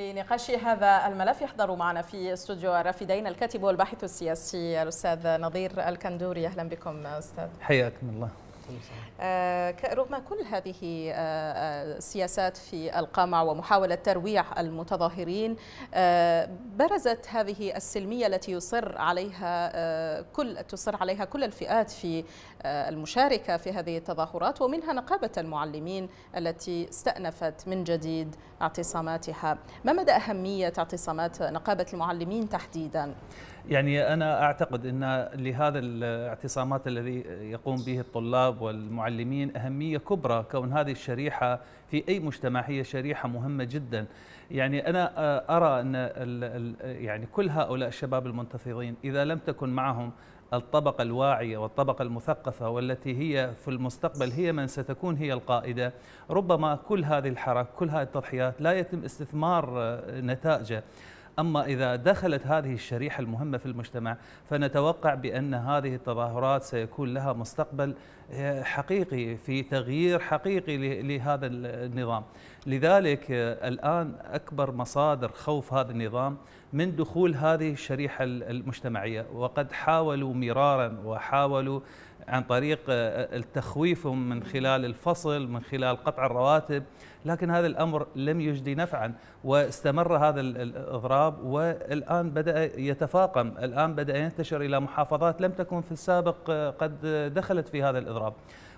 لنقاش هذا الملف يحضر معنا في استوديو الرافدين الكاتب والباحث السياسي الاستاذ نظير الكندوري اهلا بكم استاذ حياكم الله آه، رغم كل هذه السياسات آه، آه، في القمع ومحاولة ترويع المتظاهرين برزت هذه السلمية التي يصر عليها كل تصر عليها كل الفئات في المشاركة في هذه التظاهرات ومنها نقابة المعلمين التي استأنفت من جديد اعتصاماتها ما مدى أهمية اعتصامات نقابة المعلمين تحديدا؟ يعني انا اعتقد ان لهذا الاعتصامات الذي يقوم به الطلاب والمعلمين اهميه كبرى كون هذه الشريحه في اي مجتمع هي شريحه مهمه جدا يعني انا آه، ارى ان يعني كل هؤلاء الشباب المنتفضين اذا لم تكن معهم الطبقة الواعية والطبقة المثقفة والتي هي في المستقبل هي من ستكون هي القائدة ربما كل هذه الحركة كل هذه التضحيات لا يتم استثمار آه، نتائجه أما إذا دخلت هذه الشريحة المهمة في المجتمع فنتوقع بأن هذه التظاهرات سيكون لها مستقبل آه، حقيقي في تغيير حقيقي لهذا النظام لذلك آه، الآن أكبر مصادر خوف هذا النظام من دخول هذه الشريحة المجتمعية وقد حاولوا مرارا وحاولوا عن طريق آه، آه، التخويفهم من خلال الفصل من خلال قطع الرواتب لكن هذا الأمر لم يجدي نفعا واستمر هذا الإضراب والآن بدأ يتفاقم الآن بدأ ينتشر إلى محافظات لم تكن في السابق آه، قد دخلت في هذا الإضراب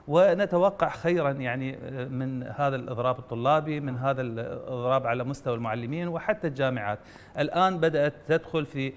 ونتوقع خيرا يعني من هذا الاضراب الطلابي من هذا الاضراب على مستوى المعلمين وحتى الجامعات الان بدات تدخل في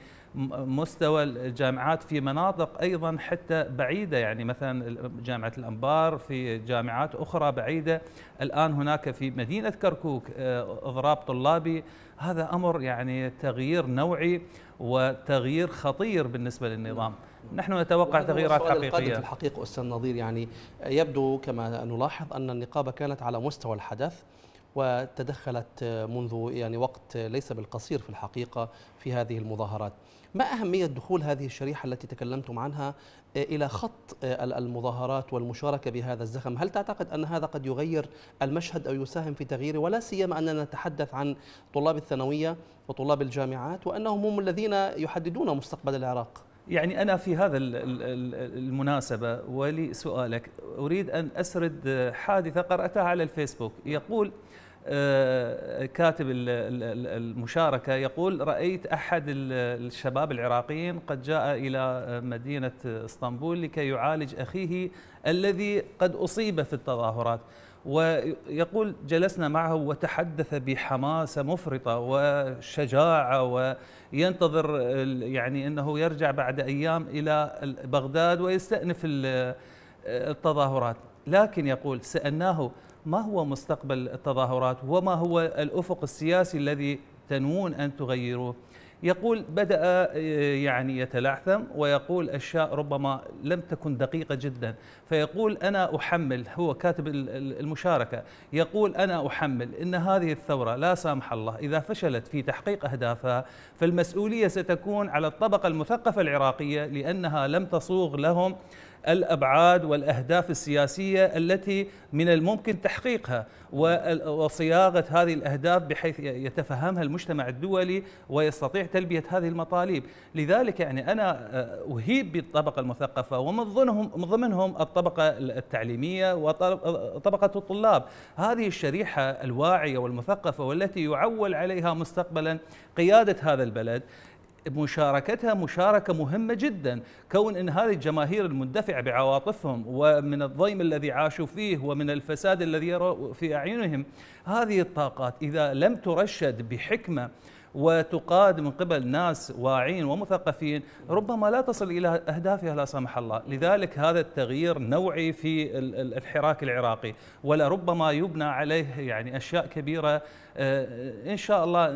مستوى الجامعات في مناطق ايضا حتى بعيده يعني مثلا جامعه الانبار في جامعات اخرى بعيده الان هناك في مدينه كركوك اضراب آه، طلابي هذا امر يعني تغيير نوعي وتغيير خطير بالنسبه للنظام نعم. نحن نتوقع تغييرات حقيقيه في الحقيقه استاذ نظير يعني يبدو كما نلاحظ ان النقابه كانت على مستوى الحدث وتدخلت منذ يعني وقت ليس بالقصير في الحقيقة في هذه المظاهرات ما أهمية دخول هذه الشريحة التي تكلمتم عنها إلى خط المظاهرات والمشاركة بهذا الزخم هل تعتقد أن هذا قد يغير المشهد أو يساهم في تغييره ولا سيما أننا نتحدث عن طلاب الثانوية وطلاب الجامعات وأنهم هم الذين يحددون مستقبل العراق يعني أنا في هذا المناسبة ولسؤالك أريد أن أسرد حادثة قرأتها على الفيسبوك يقول آه، كاتب المشاركة يقول رأيت أحد الشباب العراقيين قد جاء إلى مدينة اسطنبول لكي يعالج أخيه الذي قد أصيب في التظاهرات ويقول جلسنا معه وتحدث بحماسه مفرطه وشجاعه وينتظر يعني انه يرجع بعد ايام الى بغداد ويستانف التظاهرات، لكن يقول سالناه ما هو مستقبل التظاهرات وما هو الأفق السياسي الذي تنوون أن تغيروه يقول بدأ آه، يعني يتلعثم ويقول أشياء ربما لم تكن دقيقة جدا فيقول أنا أحمل هو كاتب المشاركة يقول أنا أحمل إن هذه الثورة لا سامح الله إذا فشلت في تحقيق أهدافها فالمسؤولية ستكون على الطبقة المثقفة العراقية لأنها لم تصوغ لهم الابعاد والاهداف السياسيه التي من الممكن تحقيقها وصياغه هذه الاهداف بحيث يتفهمها المجتمع الدولي ويستطيع تلبيه هذه المطالب، لذلك يعني انا آه، اهيب بالطبقه المثقفه ومن ضمنهم من ضمنهم الطبقه التعليميه وطبقه آه، الطلاب، هذه الشريحه الواعيه والمثقفه والتي يعول عليها مستقبلا قياده هذا البلد مشاركتها مشاركة مهمة جدا كون أن هذه الجماهير المندفعة بعواطفهم ومن الضيم الذي عاشوا فيه ومن الفساد الذي يرى في أعينهم هذه الطاقات إذا لم ترشد بحكمة وتقاد من قبل ناس واعين ومثقفين ربما لا تصل الى اهدافها لا سمح الله، لذلك هذا التغيير نوعي في الحراك العراقي ولربما يبنى عليه يعني اشياء كبيره آه، ان شاء الله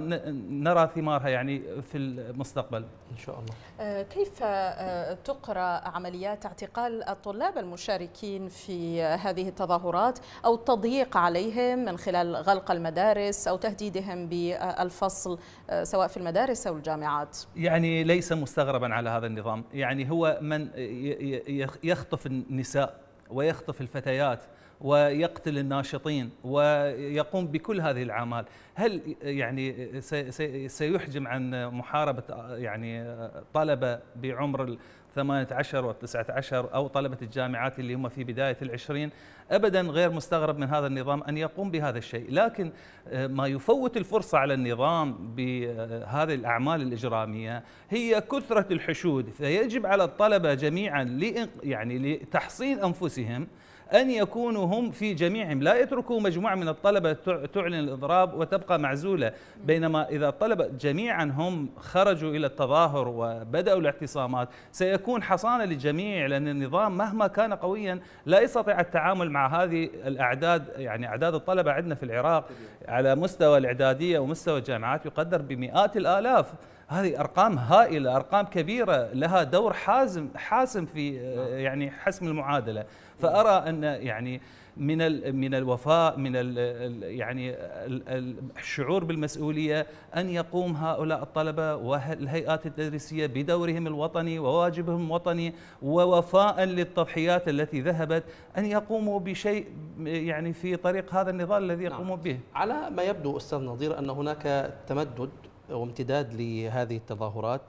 نرى ثمارها يعني في المستقبل ان شاء الله آه، كيف آه، تقرا عمليات اعتقال الطلاب المشاركين في هذه التظاهرات او التضييق عليهم من خلال غلق المدارس او تهديدهم بالفصل سواء في المدارس او الجامعات يعني ليس مستغربا على هذا النظام يعني هو من يخطف النساء ويخطف الفتيات ويقتل الناشطين ويقوم بكل هذه الاعمال هل يعني سيحجم عن محاربه يعني طلبه بعمر الثمانية عشر والتسعة عشر أو طلبة الجامعات اللي هم في بداية العشرين أبدا غير مستغرب من هذا النظام أن يقوم بهذا الشيء لكن آه، ما يفوت الفرصة على النظام بهذه آه، الأعمال الإجرامية هي كثرة الحشود فيجب على الطلبة جميعا يعني لتحصين أنفسهم أن يكونوا هم في جميعهم لا يتركوا مجموعة من الطلبة تعلن الإضراب وتبقى معزولة بينما إذا الطلبة جميعا هم خرجوا إلى التظاهر وبدأوا الاعتصامات سيكون حصانة للجميع لأن النظام مهما كان قويا لا يستطيع التعامل مع هذه الأعداد يعني أعداد الطلبة عندنا في العراق على مستوى الإعدادية ومستوى الجامعات يقدر بمئات الآلاف هذه ارقام هائله ارقام كبيره لها دور حازم حاسم في نعم. يعني حسم المعادله فارى ان يعني من من الوفاء من الـ يعني الشعور بالمسؤوليه ان يقوم هؤلاء الطلبه والهيئات التدريسيه بدورهم الوطني وواجبهم الوطني ووفاء للتضحيات التي ذهبت ان يقوموا بشيء يعني في طريق هذا النضال الذي نعم. يقومون نعم. به. على ما يبدو استاذ نظير ان هناك تمدد وامتداد لهذه التظاهرات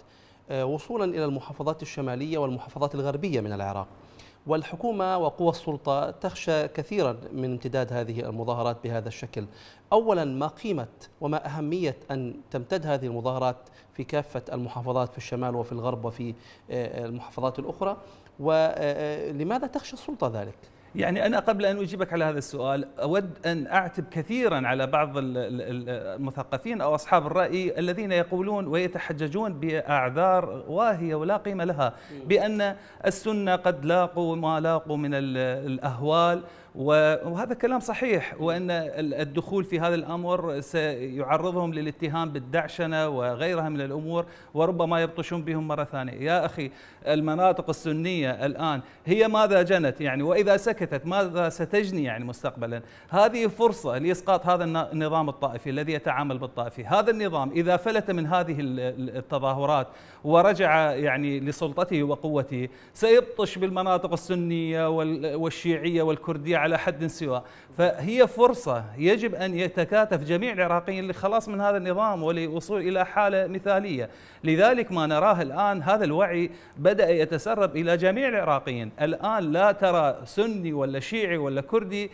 آه، وصولا الى المحافظات الشماليه والمحافظات الغربيه من العراق. والحكومة وقوى السلطة تخشى كثيرا من امتداد هذه المظاهرات بهذا الشكل أولا ما قيمة وما أهمية أن تمتد هذه المظاهرات في كافة المحافظات في الشمال وفي الغرب وفي آه، المحافظات الأخرى ولماذا آه، آه، تخشى السلطة ذلك؟ يعني أنا قبل أن أجيبك على هذا السؤال أود أن أعتب كثيرا على بعض المثقفين أو أصحاب الرأي الذين يقولون ويتحججون بأعذار واهية ولا قيمة لها بأن السنة قد لاقوا ما لاقوا من الأهوال وهذا كلام صحيح وان الدخول في هذا الامر سيعرضهم للاتهام بالدعشنه وغيرها من الامور وربما يبطشون بهم مره ثانيه، يا اخي المناطق السنيه الان هي ماذا جنت يعني واذا سكتت ماذا ستجني يعني مستقبلا؟ هذه فرصه لاسقاط هذا النظام الطائفي الذي يتعامل بالطائفي، هذا النظام اذا فلت من هذه التظاهرات ورجع يعني لسلطته وقوته سيبطش بالمناطق السنيه والشيعيه والكرديه على حد سواء فهي فرصة يجب أن يتكاتف جميع العراقيين للخلاص من هذا النظام ولوصول إلى حالة مثالية لذلك ما نراه الآن هذا الوعي بدأ يتسرب إلى جميع العراقيين الآن لا ترى سني ولا شيعي ولا كردي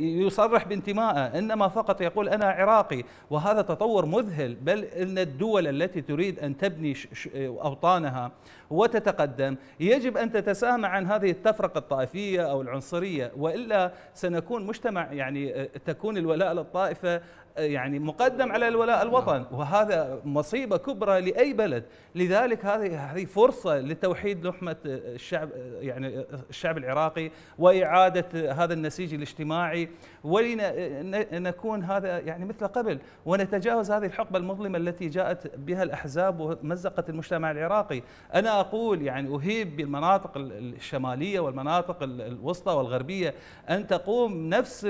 يصرح بانتمائه إنما فقط يقول أنا عراقي وهذا تطور مذهل بل إن الدول التي تريد أن تبني أوطانها وتتقدم يجب أن تتساهم عن هذه التفرقة الطائفية أو العنصرية والا سنكون مجتمع يعني آه، تكون الولاء للطائفه يعني مقدم على الولاء نعم. الوطن وهذا مصيبه كبرى لاي بلد لذلك هذه هذه فرصه لتوحيد لحمه الشعب يعني الشعب العراقي واعاده هذا النسيج الاجتماعي ولنكون هذا يعني مثل قبل ونتجاوز هذه الحقبه المظلمه التي جاءت بها الاحزاب ومزقت المجتمع العراقي انا اقول يعني اهيب بالمناطق الشماليه والمناطق الوسطى والغربيه ان تقوم نفس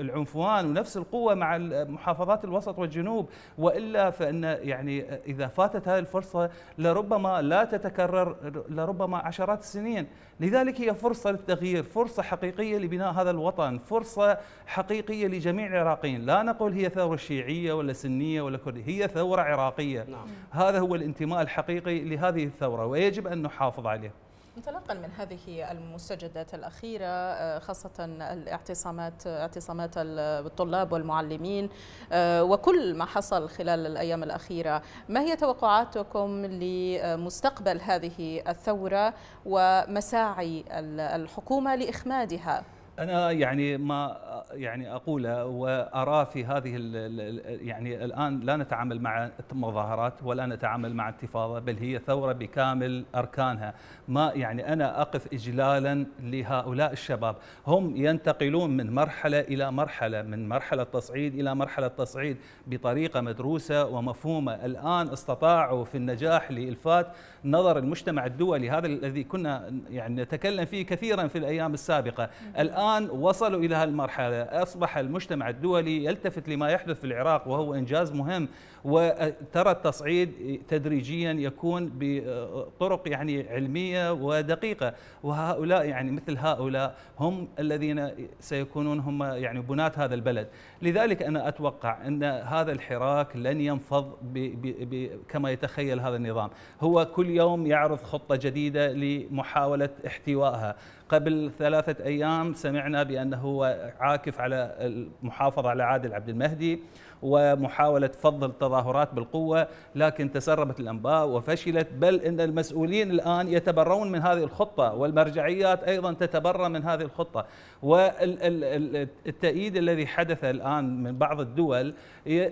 العنفوان ونفس القوه مع محافظات الوسط والجنوب والا فان يعني اذا فاتت هذه الفرصه لربما لا تتكرر لربما عشرات السنين لذلك هي فرصه للتغيير فرصه حقيقيه لبناء هذا الوطن فرصه حقيقيه لجميع العراقيين لا نقول هي ثوره شيعيه ولا سنيه ولا كرديه هي ثوره عراقيه نعم. هذا هو الانتماء الحقيقي لهذه الثوره ويجب ان نحافظ عليه انطلاقا من هذه المستجدات الأخيرة آه، خاصة الاعتصامات اعتصامات الطلاب والمعلمين آه، وكل ما حصل خلال الأيام الأخيرة ما هي توقعاتكم لمستقبل هذه الثورة ومساعي الحكومة لإخمادها؟ انا يعني ما يعني اقوله واراه في هذه يعني الان لا نتعامل مع مظاهرات ولا نتعامل مع انتفاضه بل هي ثوره بكامل اركانها ما يعني انا اقف اجلالا لهؤلاء الشباب هم ينتقلون من مرحله الى مرحله من مرحله تصعيد الى مرحله تصعيد بطريقه مدروسه ومفهومه الان استطاعوا في النجاح لالفات نظر المجتمع الدولي هذا الذي كنا يعني نتكلم فيه كثيرا في الايام السابقه الان الآن وصلوا إلى هالمرحلة أصبح المجتمع الدولي يلتفت لما يحدث في العراق وهو إنجاز مهم وترى التصعيد تدريجيا يكون بطرق يعني علمية ودقيقة وهؤلاء يعني مثل هؤلاء هم الذين سيكونون هم يعني بناة هذا البلد لذلك أنا أتوقع أن هذا الحراك لن ينفض كما يتخيل هذا النظام هو كل يوم يعرض خطة جديدة لمحاولة احتوائها قبل ثلاثة أيام سمعنا بأنه هو عاكف على المحافظة على عادل عبد المهدي ومحاولة فض التظاهرات بالقوة لكن تسربت الأنباء وفشلت بل أن المسؤولين الآن يتبرون من هذه الخطة والمرجعيات أيضا تتبرى من هذه الخطة والتأييد الذي حدث الآن من بعض الدول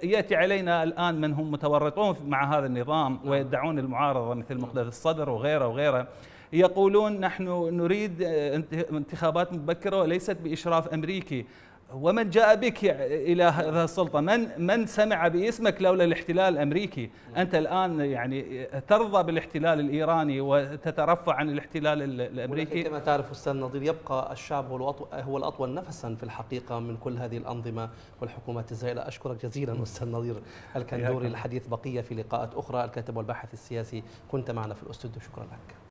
يأتي علينا الآن من هم متورطون مع هذا النظام نعم. ويدعون المعارضة مثل مقدس الصدر وغيره وغيره يقولون نحن نريد انتخابات مبكرة وليست بإشراف أمريكي ومن جاء بك الى هذه السلطه؟ من من سمع باسمك لولا الاحتلال الامريكي؟ انت الان يعني ترضى بالاحتلال الايراني وتترفع عن الاحتلال الامريكي؟ كما تعرف استاذ نظير يبقى الشعب هو الاطول نفسا في الحقيقه من كل هذه الانظمه والحكومات الزائله، اشكرك جزيلا استاذ نظير الكندوري الحديث بقيه في لقاءات اخرى، الكاتب والباحث السياسي كنت معنا في الاستوديو شكرا لك.